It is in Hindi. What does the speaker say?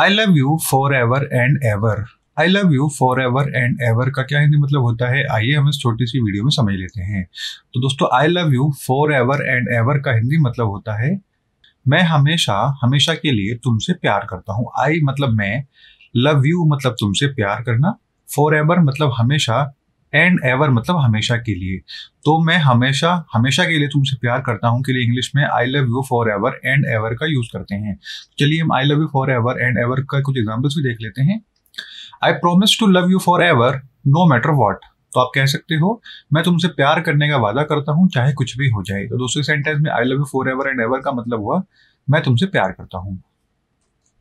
I love you forever and ever I love you forever and ever का क्या हिंदी मतलब होता है आइए हम इस छोटी सी वीडियो में समझ लेते हैं तो दोस्तों I love you forever and ever का हिंदी मतलब होता है मैं हमेशा हमेशा के लिए तुमसे प्यार करता हूँ आई मतलब मैं लव यू मतलब तुमसे प्यार करना फॉर एवर मतलब हमेशा एंड एवर मतलब हमेशा के लिए तो मैं हमेशा हमेशा के लिए तुमसे प्यार करता हूँ के लिए इंग्लिश में I love you forever and ever का यूज करते हैं चलिए हम I love you forever and ever का कुछ एग्जाम्पल्स भी देख लेते हैं I promise to love you forever no matter what तो आप कह सकते हो मैं तुमसे प्यार करने का वादा करता हूँ चाहे कुछ भी हो जाए तो दूसरे सेंटेंस में I love you forever and ever का मतलब हुआ मैं तुमसे प्यार करता हूँ